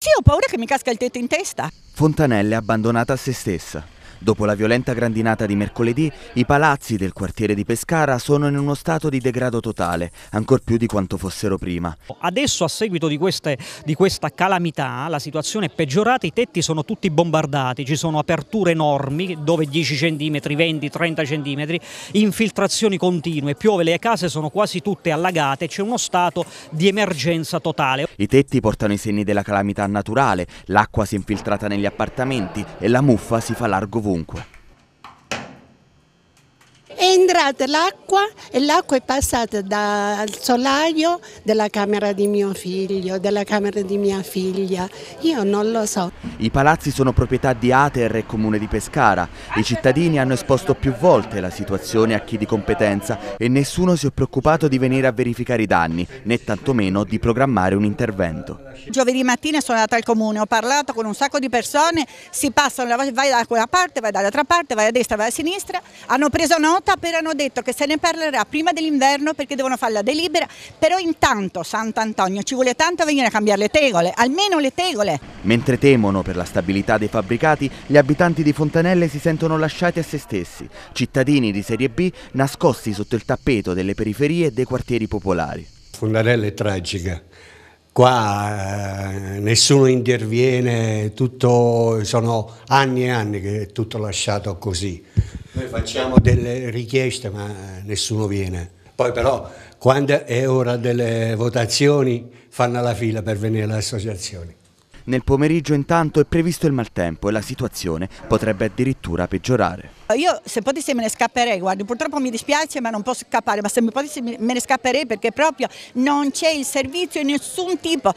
Sì, ho paura che mi casca il tetto in testa. Fontanella è abbandonata a se stessa. Dopo la violenta grandinata di mercoledì, i palazzi del quartiere di Pescara sono in uno stato di degrado totale, ancor più di quanto fossero prima. Adesso, a seguito di, queste, di questa calamità, la situazione è peggiorata, i tetti sono tutti bombardati, ci sono aperture enormi, dove 10 cm, 20, 30 cm, infiltrazioni continue, piove, le case sono quasi tutte allagate, c'è uno stato di emergenza totale. I tetti portano i segni della calamità naturale, l'acqua si è infiltrata negli appartamenti e la muffa si fa largo ovunque è entrata l'acqua e l'acqua è passata dal solaio della camera di mio figlio, della camera di mia figlia. Io non lo so. I palazzi sono proprietà di Ater e Comune di Pescara. I cittadini hanno esposto più volte la situazione a chi di competenza e nessuno si è preoccupato di venire a verificare i danni, né tantomeno di programmare un intervento. Giovedì mattina sono andata al comune, ho parlato con un sacco di persone, si passano, vai da quella parte, vai dall'altra parte, vai a destra, vai a sinistra, hanno preso nota appena hanno detto che se ne parlerà prima dell'inverno perché devono fare la delibera, però intanto Sant'Antonio ci vuole tanto venire a cambiare le tegole, almeno le tegole. Mentre temono per la stabilità dei fabbricati, gli abitanti di Fontanelle si sentono lasciati a se stessi, cittadini di serie B nascosti sotto il tappeto delle periferie e dei quartieri popolari. Fontanelle è tragica, qua eh, nessuno interviene, tutto, sono anni e anni che è tutto lasciato così. Noi facciamo delle richieste ma nessuno viene. Poi però quando è ora delle votazioni fanno la fila per venire alle associazioni. Nel pomeriggio intanto è previsto il maltempo e la situazione potrebbe addirittura peggiorare. Io se potessi me ne scapperei, guardi, purtroppo mi dispiace ma non posso scappare, ma se mi potessi me ne scapperei perché proprio non c'è il servizio in nessun tipo,